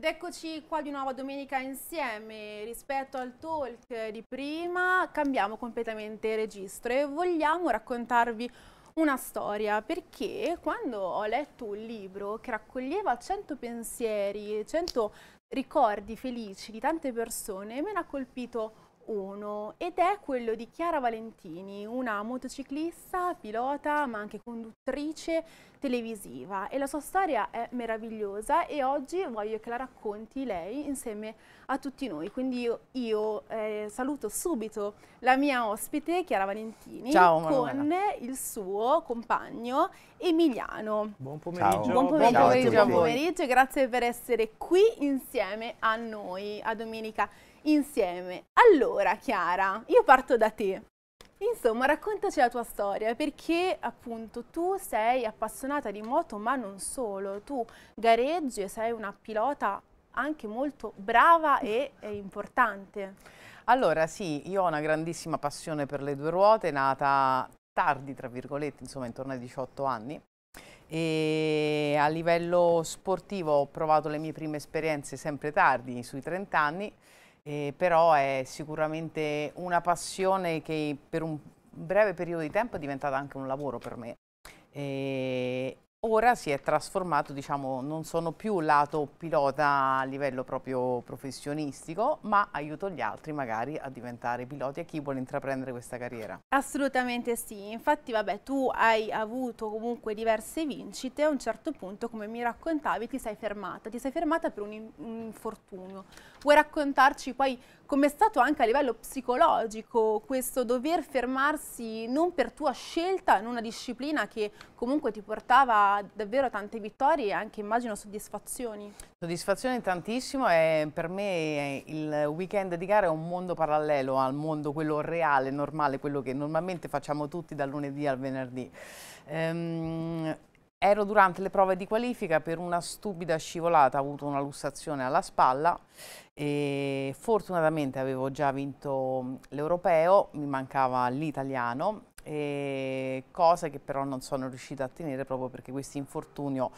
Ed eccoci qua di nuovo domenica insieme, rispetto al talk di prima cambiamo completamente registro e vogliamo raccontarvi una storia perché quando ho letto un libro che raccoglieva 100 pensieri, 100 ricordi felici di tante persone, me ne ha colpito 1 ed è quello di Chiara Valentini, una motociclista, pilota ma anche conduttrice televisiva e la sua storia è meravigliosa e oggi voglio che la racconti lei insieme a tutti noi. Quindi io, io eh, saluto subito la mia ospite Chiara Valentini Ciao, con il suo compagno Emiliano. Buon pomeriggio. Ciao. Buon pomeriggio, Ciao buon pomeriggio, buon pomeriggio. grazie per essere qui insieme a noi a Domenica insieme. Allora, Chiara, io parto da te. Insomma, raccontaci la tua storia, perché appunto tu sei appassionata di moto, ma non solo, tu gareggi e sei una pilota anche molto brava e, e importante. Allora sì, io ho una grandissima passione per le due ruote, nata tardi, tra virgolette, insomma intorno ai 18 anni, e a livello sportivo ho provato le mie prime esperienze sempre tardi, sui 30 anni, eh, però è sicuramente una passione che per un breve periodo di tempo è diventata anche un lavoro per me. Eh, ora si è trasformato, diciamo, non sono più lato pilota a livello proprio professionistico, ma aiuto gli altri magari a diventare piloti e chi vuole intraprendere questa carriera. Assolutamente sì, infatti vabbè tu hai avuto comunque diverse vincite, a un certo punto come mi raccontavi ti sei fermata, ti sei fermata per un infortunio, Vuoi raccontarci poi com'è stato anche a livello psicologico questo dover fermarsi non per tua scelta in una disciplina che comunque ti portava davvero tante vittorie e anche immagino soddisfazioni? Soddisfazione tantissimo e per me eh, il weekend di gara è un mondo parallelo al mondo quello reale, normale, quello che normalmente facciamo tutti dal lunedì al venerdì. Ehm, Ero durante le prove di qualifica per una stupida scivolata, ho avuto una lussazione alla spalla e fortunatamente avevo già vinto l'europeo, mi mancava l'italiano, cosa che però non sono riuscita a tenere proprio perché questo infortunio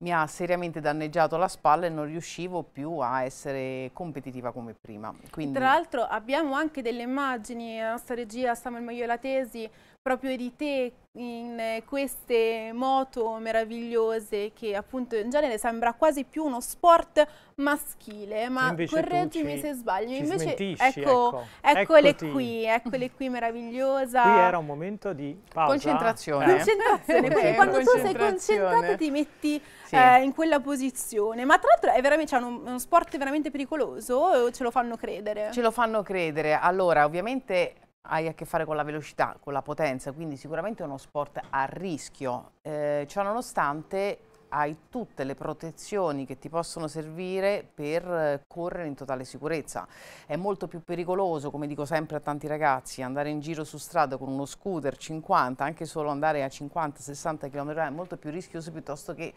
mi ha seriamente danneggiato la spalla e non riuscivo più a essere competitiva come prima. Quindi... Tra l'altro abbiamo anche delle immagini, la nostra regia Samuel Maiola Tesi proprio di te in queste moto meravigliose che appunto in genere sembra quasi più uno sport maschile, ma Invece correggimi ci, se sbaglio, invece ecco, ecco. eccole ecco qui, eccole qui meravigliosa. Qui era un momento di pausa. Concentrazione. Eh? Concentrazione, quindi quando tu sei concentrato ti metti sì. eh, in quella posizione, ma tra l'altro è veramente cioè, uno, uno sport veramente pericoloso o ce lo fanno credere? Ce lo fanno credere, allora ovviamente hai a che fare con la velocità, con la potenza, quindi sicuramente è uno sport a rischio. Eh, ciononostante hai tutte le protezioni che ti possono servire per eh, correre in totale sicurezza. È molto più pericoloso, come dico sempre a tanti ragazzi, andare in giro su strada con uno scooter 50, anche solo andare a 50-60 km/h è molto più rischioso piuttosto che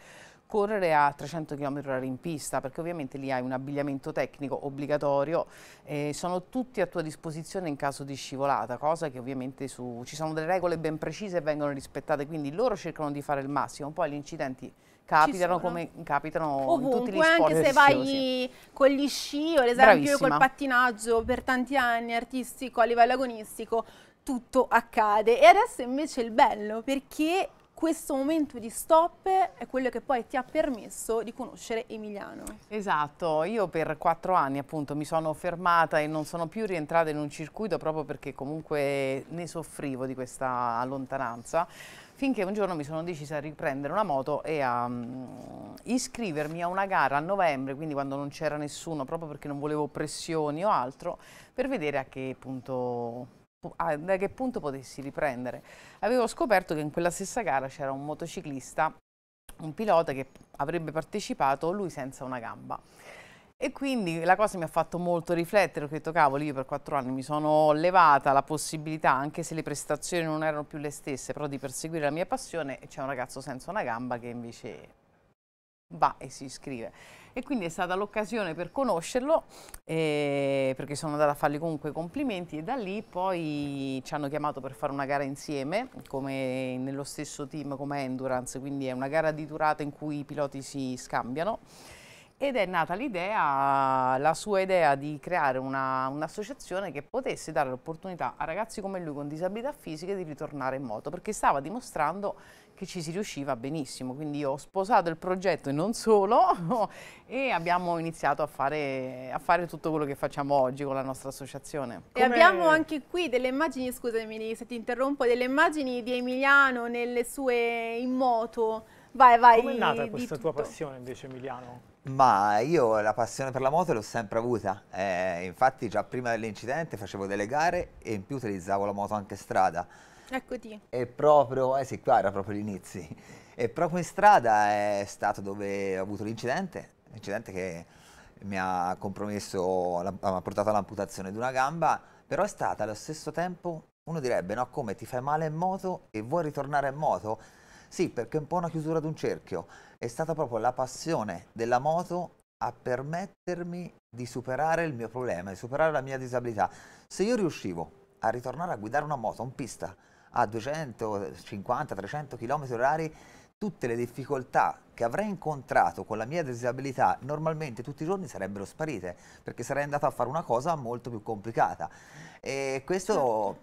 correre a 300 km/h in pista, perché ovviamente lì hai un abbigliamento tecnico obbligatorio, eh, sono tutti a tua disposizione in caso di scivolata, cosa che ovviamente su, ci sono delle regole ben precise e vengono rispettate, quindi loro cercano di fare il massimo, poi gli incidenti capitano come capitano Ovunque, in tutti gli sport anche se vai con gli sci, o ad esempio col pattinaggio per tanti anni artistico a livello agonistico, tutto accade. E adesso invece il bello perché questo momento di stop è quello che poi ti ha permesso di conoscere Emiliano. Esatto, io per quattro anni appunto mi sono fermata e non sono più rientrata in un circuito proprio perché comunque ne soffrivo di questa lontananza finché un giorno mi sono decisa a riprendere una moto e a um, iscrivermi a una gara a novembre, quindi quando non c'era nessuno, proprio perché non volevo pressioni o altro, per vedere a che punto a, ah, da che punto potessi riprendere. Avevo scoperto che in quella stessa gara c'era un motociclista, un pilota che avrebbe partecipato lui senza una gamba. E quindi la cosa mi ha fatto molto riflettere, ho detto cavolo io per quattro anni mi sono levata la possibilità, anche se le prestazioni non erano più le stesse, però di perseguire la mia passione e c'è un ragazzo senza una gamba che invece va e si iscrive e quindi è stata l'occasione per conoscerlo eh, perché sono andata a fargli comunque i complimenti e da lì poi ci hanno chiamato per fare una gara insieme come nello stesso team come Endurance quindi è una gara di durata in cui i piloti si scambiano ed è nata l'idea, la sua idea di creare un'associazione che potesse dare l'opportunità a ragazzi come lui con disabilità fisiche di ritornare in moto, perché stava dimostrando che ci si riusciva benissimo, quindi io ho sposato il progetto e non solo e abbiamo iniziato a fare, a fare, tutto quello che facciamo oggi con la nostra associazione. Come... E abbiamo anche qui delle immagini, scusami se ti interrompo, delle immagini di Emiliano nelle sue in moto. Vai, vai. Come è nata questa tutto. tua passione invece Emiliano? Ma io la passione per la moto l'ho sempre avuta, eh, infatti già prima dell'incidente facevo delle gare e in più utilizzavo la moto anche strada. Eccoti. E proprio, eh sì, qua era proprio gli inizi. E proprio in strada è stato dove ho avuto l'incidente, l'incidente che mi ha compromesso, mi ha portato all'amputazione di una gamba, però è stata allo stesso tempo, uno direbbe, no, come ti fai male in moto e vuoi ritornare in moto? Sì, perché è un po' una chiusura di un cerchio. È stata proprio la passione della moto a permettermi di superare il mio problema, di superare la mia disabilità. Se io riuscivo a ritornare a guidare una moto, un pista, a 250-300 km orari, tutte le difficoltà che avrei incontrato con la mia disabilità normalmente tutti i giorni sarebbero sparite perché sarei andato a fare una cosa molto più complicata e questo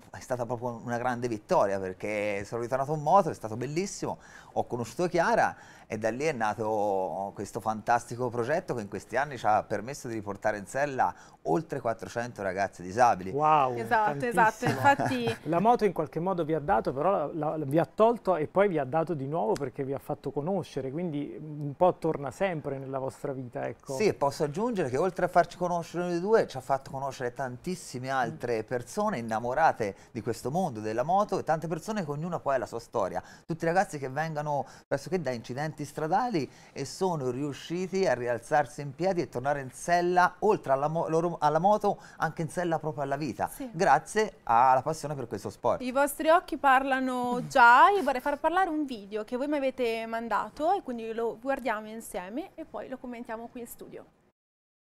certo. è stata proprio una grande vittoria perché sono ritornato in moto, è stato bellissimo, ho conosciuto Chiara e da lì è nato questo fantastico progetto che in questi anni ci ha permesso di riportare in sella oltre 400 ragazze disabili. Wow, esatto, esatto, infatti la moto in qualche modo vi ha dato però la, la, vi ha tolto e poi vi ha dato di nuovo perché vi ha fatto conoscere, quindi quindi mm, un po' torna sempre nella vostra vita. Ecco. Sì, posso aggiungere che oltre a farci conoscere noi due, ci ha fatto conoscere tantissime altre mm. persone innamorate di questo mondo della moto e tante persone che ognuna poi ha la sua storia. Tutti ragazzi che vengono pressoché da incidenti stradali e sono riusciti a rialzarsi in piedi e tornare in sella, oltre alla, mo loro, alla moto, anche in sella proprio alla vita, sì. grazie alla passione per questo sport. I vostri occhi parlano già, io vorrei far parlare un video che voi mi avete mandato e quindi lo guardiamo insieme e poi lo commentiamo qui in studio.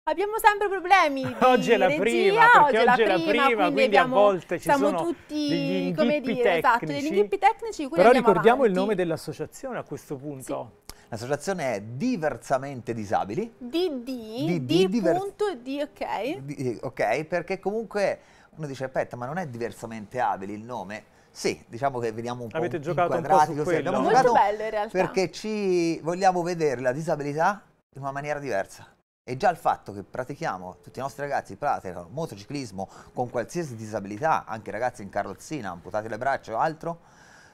Abbiamo sempre problemi Oggi è la regia, prima, oggi, oggi è la prima, prima quindi, quindi abbiamo, a volte ci sono tutti, degli inghippi dire, esatto, degli inghippi tecnici. Però ricordiamo avanti. il nome dell'associazione a questo punto. Sì. L'associazione è Diversamente Disabili. DD, DD, D, ok. D, ok, perché comunque uno dice, aspetta, ma non è diversamente abili il nome? Sì, diciamo che veniamo un po' Avete giocato un po' su così. Abbiamo Molto bello in realtà. Perché ci vogliamo vedere la disabilità in una maniera diversa. E già il fatto che pratichiamo, tutti i nostri ragazzi praticano motociclismo con qualsiasi disabilità, anche ragazzi in carrozzina, amputati le braccia o altro,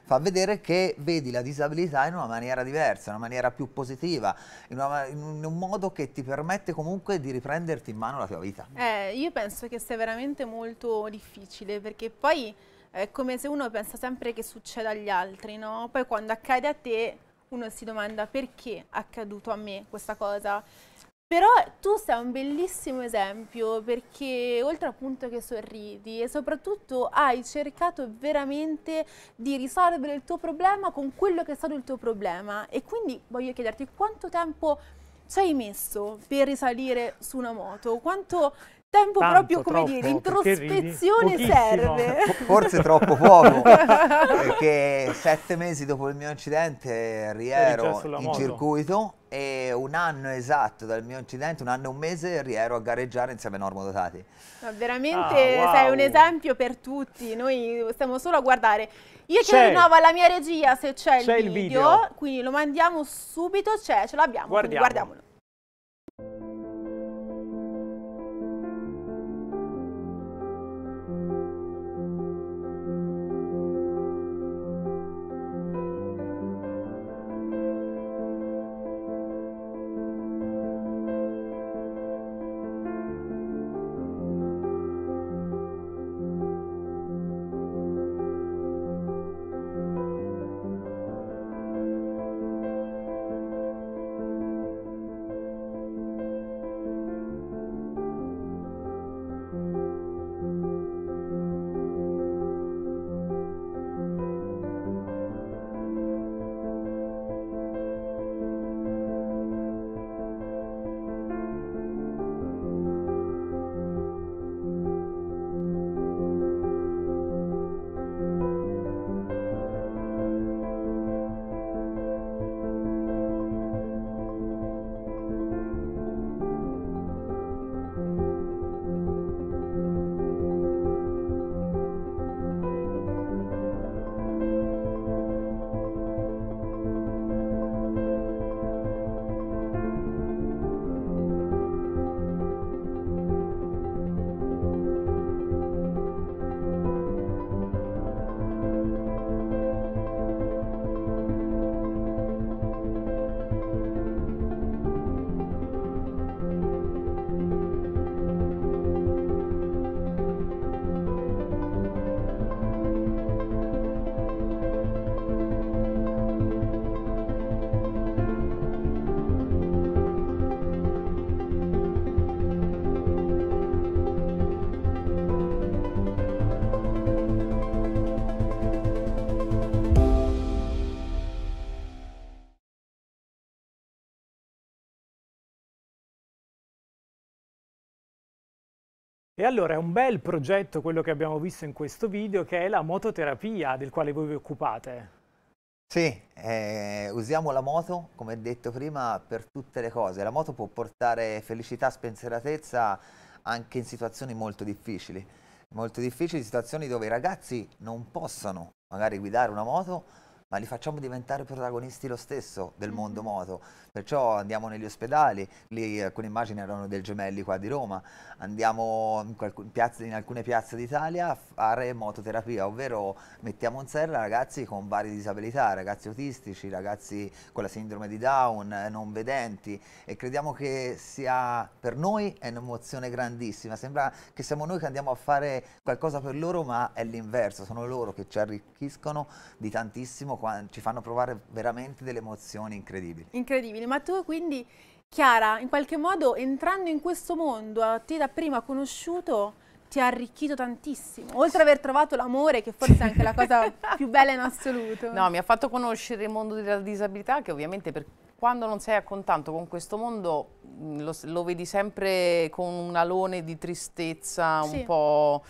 fa vedere che vedi la disabilità in una maniera diversa, in una maniera più positiva, in, una, in un modo che ti permette comunque di riprenderti in mano la tua vita. Eh, io penso che sia veramente molto difficile perché poi è come se uno pensa sempre che succeda agli altri, no? Poi quando accade a te uno si domanda perché è accaduto a me questa cosa. Però tu sei un bellissimo esempio perché oltre appunto che sorridi e soprattutto hai cercato veramente di risolvere il tuo problema con quello che è stato il tuo problema e quindi voglio chiederti quanto tempo ci hai messo per risalire su una moto, quanto tempo Tanto, proprio, come troppo, dire, introspezione serve. Forse troppo poco, perché sette mesi dopo il mio incidente riero in moto. circuito e un anno esatto dal mio incidente, un anno e un mese riero a gareggiare insieme a Normo Dotati. Ma veramente ah, wow. sei un esempio per tutti, noi stiamo solo a guardare. Io ti rinnovo alla mia regia se c'è il, il video, quindi lo mandiamo subito, c'è, ce l'abbiamo, guardiamolo. E allora è un bel progetto quello che abbiamo visto in questo video che è la mototerapia del quale voi vi occupate. Sì, eh, usiamo la moto come detto prima per tutte le cose. La moto può portare felicità, spensieratezza anche in situazioni molto difficili. Molto difficili situazioni dove i ragazzi non possono magari guidare una moto ma li facciamo diventare protagonisti lo stesso del mm-hmm. mondo mm -hmm. moto. Perciò andiamo negli ospedali, lì alcune immagini erano del Gemelli qua di Roma, andiamo in, qualcun, piazza, in alcune piazze d'Italia a fare mototerapia, ovvero mettiamo in serra ragazzi con varie disabilità, ragazzi autistici, ragazzi con la sindrome di Down, eh, non vedenti e crediamo che sia per noi è un'emozione grandissima, sembra che siamo noi che andiamo a fare qualcosa per loro ma è l'inverso, sono loro che ci arricchiscono di tantissimo ci fanno provare veramente delle emozioni incredibili. Incredibili, ma tu quindi Chiara, in qualche modo entrando in questo mondo a te da prima conosciuto ti ha arricchito tantissimo, oltre ad aver trovato l'amore che forse è anche la cosa più bella in assoluto. No, mi ha fatto conoscere il mondo della disabilità che ovviamente per quando non sei a contatto con questo mondo mm, lo, lo vedi sempre con un alone di tristezza sì. un po'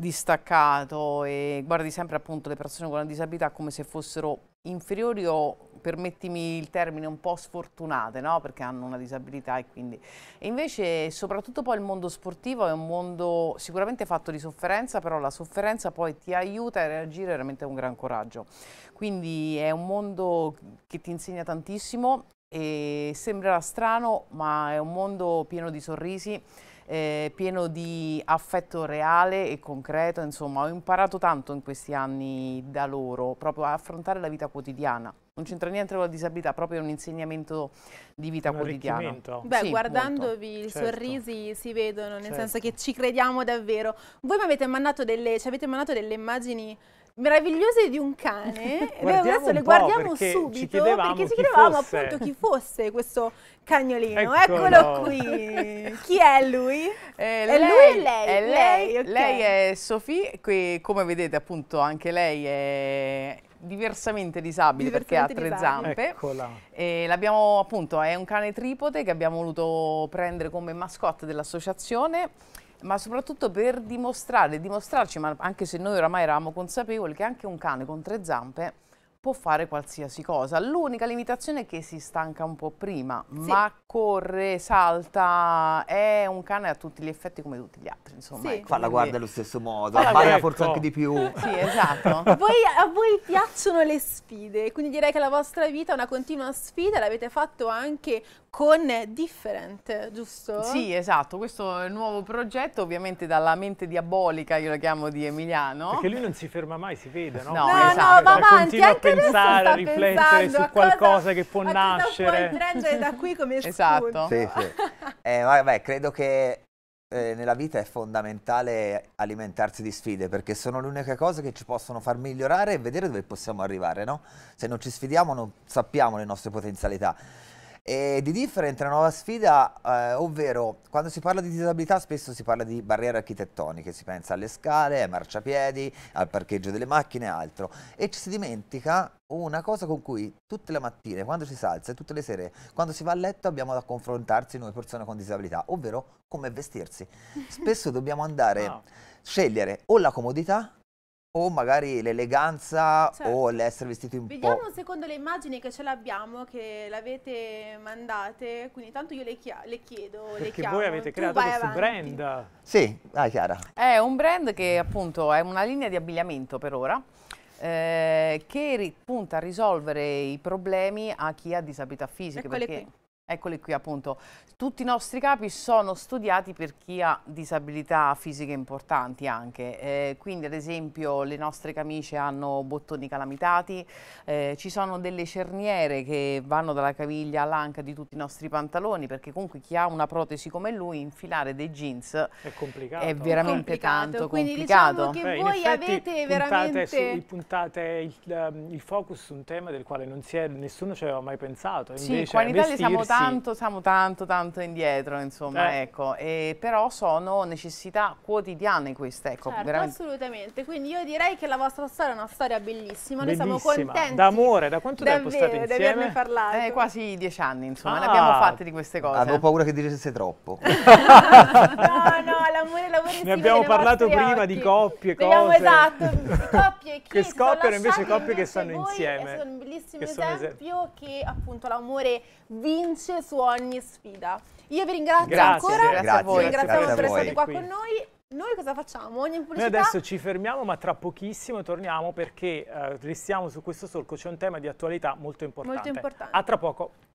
distaccato e guardi sempre appunto le persone con una disabilità come se fossero inferiori o permettimi il termine un po' sfortunate no? perché hanno una disabilità e quindi e invece soprattutto poi il mondo sportivo è un mondo sicuramente fatto di sofferenza però la sofferenza poi ti aiuta a reagire veramente un gran coraggio quindi è un mondo che ti insegna tantissimo e sembrerà strano ma è un mondo pieno di sorrisi eh, pieno di affetto reale e concreto, insomma ho imparato tanto in questi anni da loro, proprio a affrontare la vita quotidiana. Non c'entra niente con la disabilità, proprio è un insegnamento di vita un quotidiana. Beh, sì, guardandovi i certo. sorrisi si vedono, nel certo. senso che ci crediamo davvero. Voi mi avete mandato delle, ci avete mandato delle immagini meravigliose di un cane. e adesso le guardiamo subito perché ci chiedevamo appunto chi fosse questo cagnolino. Eccolo, Eccolo qui. Chi è lui? Eh, è lei, lui e lei. È lei, lei, okay. lei è Sofì, che come vedete appunto anche lei è diversamente disabile diversamente perché ha tre disabile. zampe. Eccola. E l'abbiamo appunto, è un cane tripode che abbiamo voluto prendere come mascotte dell'associazione ma soprattutto per dimostrare, dimostrarci, ma anche se noi oramai eravamo consapevoli che anche un cane con tre zampe può fare qualsiasi cosa. L'unica limitazione è che si stanca un po' prima, sì. ma corre, salta, è un cane a tutti gli effetti come tutti gli altri, insomma. Sì. Ecco, fa la guardia allo stesso modo, allora, Maria ecco. forse anche di più. Sì, esatto. voi, a voi piacciono le sfide, quindi direi che la vostra vita è una continua sfida, l'avete fatto anche con Different, giusto? Sì, esatto, questo è il nuovo progetto, ovviamente dalla mente diabolica, io la chiamo di Emiliano. Perché lui non si ferma mai, si vede, no? No, no, esatto. no va avanti, Continua a pensare, a riflettere su qualcosa cosa, che può nascere. Cosa puoi prendere da qui come esatto. pensato. Sì, sì. Eh, vabbè, credo che eh, nella vita è fondamentale alimentarsi di sfide perché sono le uniche cose che ci possono far migliorare e vedere dove possiamo arrivare, no? Se non ci sfidiamo non sappiamo le nostre potenzialità. E di differente è una nuova sfida, eh, ovvero quando si parla di disabilità spesso si parla di barriere architettoniche, si pensa alle scale, ai marciapiedi, al parcheggio delle macchine e altro. E ci si dimentica una cosa con cui tutte le mattine, quando si alza e tutte le sere, quando si va a letto abbiamo da confrontarsi noi persone con disabilità, ovvero come vestirsi. Spesso dobbiamo andare, a ah. no. scegliere o la comodità o magari l'eleganza certo. o l'essere vestito in Vediamo po'. Vediamo secondo le immagini che ce l'abbiamo, che l'avete mandate, quindi tanto io le, le chiedo, Perché le voi avete creato questo avanti. brand. Sì, dai Chiara. È un brand che appunto è una linea di abbigliamento per ora. Eh, che punta a risolvere i problemi a chi ha disabilità fisica. Eccole perché qui. Eccole qui appunto, tutti i nostri capi sono studiati per chi ha disabilità fisiche importanti anche, eh, quindi ad esempio le nostre camicie hanno bottoni calamitati, eh, ci sono delle cerniere che vanno dalla caviglia all'anca di tutti i nostri pantaloni perché comunque chi ha una protesi come lui infilare dei jeans è, complicato. è veramente complicato, tanto quindi diciamo complicato. Quindi diciamo che Beh, voi avete veramente... Su, puntate il, il, focus su un tema del quale si è, nessuno ci aveva mai pensato, invece sì, qua in Italia siamo tanti tanto, siamo tanto, tanto indietro, insomma, eh. ecco. E, però sono necessità quotidiane queste, ecco. Certo, assolutamente. Quindi io direi che la vostra storia è una storia bellissima. Noi siamo contenti. D'amore, da quanto davvero, tempo state insieme? parlato. Eh, quasi dieci anni, insomma. Ah. Ne abbiamo fatte di queste cose. Ah, avevo paura che dicesse troppo. no, no, l'amore, l'amore Ne abbiamo parlato prima occhi. di coppie, cose. Abbiamo esatto, coppie che, che scoppiano invece coppie invece che stanno insieme. È un bellissimo esempio che appunto l'amore vince vince su ogni sfida. Io vi ringrazio grazie, ancora, grazie, grazie a voi, ringraziamo per essere qua con noi. Noi cosa facciamo? Ogni Noi adesso ci fermiamo, ma tra pochissimo torniamo perché eh, restiamo su questo solco, c'è un tema di attualità molto importante. Molto importante. A tra poco.